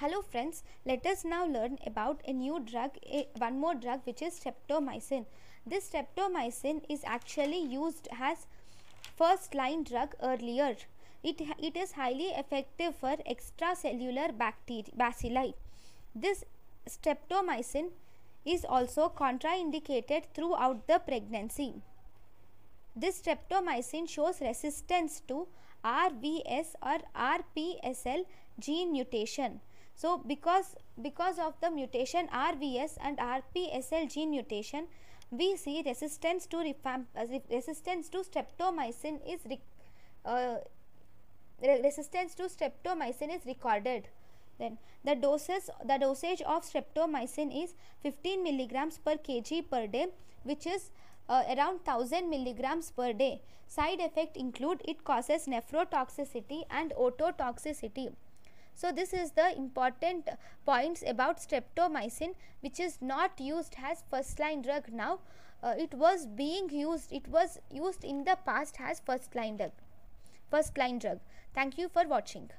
Hello friends, let us now learn about a new drug, a, one more drug which is streptomycin. This streptomycin is actually used as first line drug earlier. It, it is highly effective for extracellular bacteria, bacilli. This streptomycin is also contraindicated throughout the pregnancy. This streptomycin shows resistance to RVS or RPSL gene mutation. So, because, because of the mutation RVS and RPSL gene mutation, we see resistance to, uh, resistance to streptomycin is uh, resistance to streptomycin is recorded. Then the doses the dosage of streptomycin is 15 milligrams per kg per day, which is uh, around 1000 milligrams per day. Side effect include it causes nephrotoxicity and ototoxicity. So, this is the important points about streptomycin which is not used as first line drug now. Uh, it was being used, it was used in the past as first line drug. First line drug. Thank you for watching.